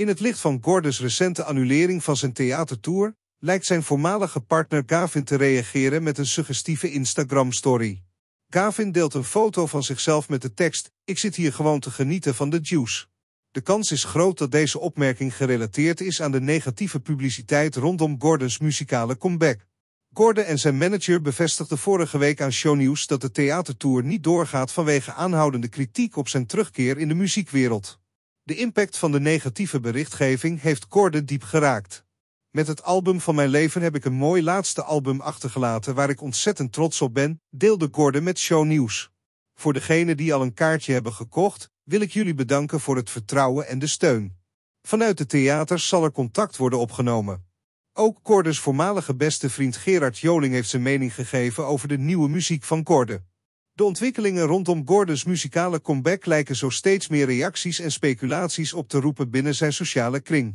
In het licht van Gordons recente annulering van zijn theatertour lijkt zijn voormalige partner Gavin te reageren met een suggestieve Instagram-story. Gavin deelt een foto van zichzelf met de tekst: Ik zit hier gewoon te genieten van de juice. De kans is groot dat deze opmerking gerelateerd is aan de negatieve publiciteit rondom Gordons muzikale comeback. Gordon en zijn manager bevestigden vorige week aan News dat de theatertour niet doorgaat vanwege aanhoudende kritiek op zijn terugkeer in de muziekwereld. De impact van de negatieve berichtgeving heeft Corde diep geraakt. Met het album van mijn leven heb ik een mooi laatste album achtergelaten waar ik ontzettend trots op ben, deelde Corde met Show News. Voor degenen die al een kaartje hebben gekocht, wil ik jullie bedanken voor het vertrouwen en de steun. Vanuit de theaters zal er contact worden opgenomen. Ook Cordes voormalige beste vriend Gerard Joling heeft zijn mening gegeven over de nieuwe muziek van Corde. De ontwikkelingen rondom Gordons muzikale comeback lijken zo steeds meer reacties en speculaties op te roepen binnen zijn sociale kring.